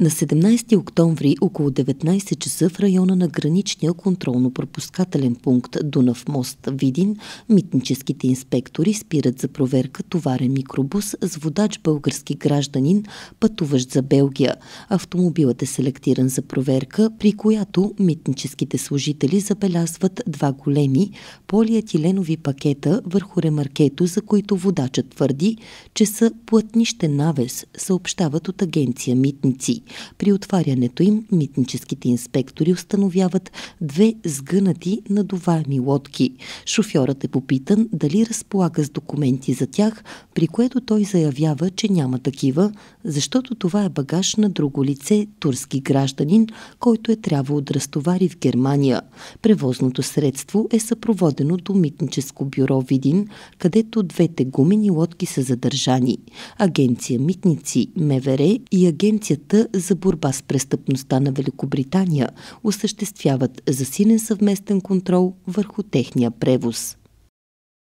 На 17 октомври около 19 часа в района на граничния контролно-пропускателен пункт Дунав мост Видин, митническите инспектори спират за проверка товарен микробус с водач български гражданин, пътуващ за Белгия. Автомобилът е селектиран за проверка, при която митническите служители забелязват два големи полиетиленови пакета върху ремаркето, за които водачът твърди, че са платнище навес, съобщават от агенция Митници. При отварянето им митническите инспектори установяват две сгънати надуваеми лодки. Шофьорът е попитан дали разполага с документи за тях, при което той заявява, че няма такива, защото това е багаж на друго лице, турски гражданин, който е трябвало да разтовари в Германия. Превозното средство е съпроводено до митническо бюро Видин, където двете гумени лодки са задържани. Агенция Митници МВР и агенцията за борба с престъпността на Великобритания осъществяват засилен съвместен контрол върху техния превоз.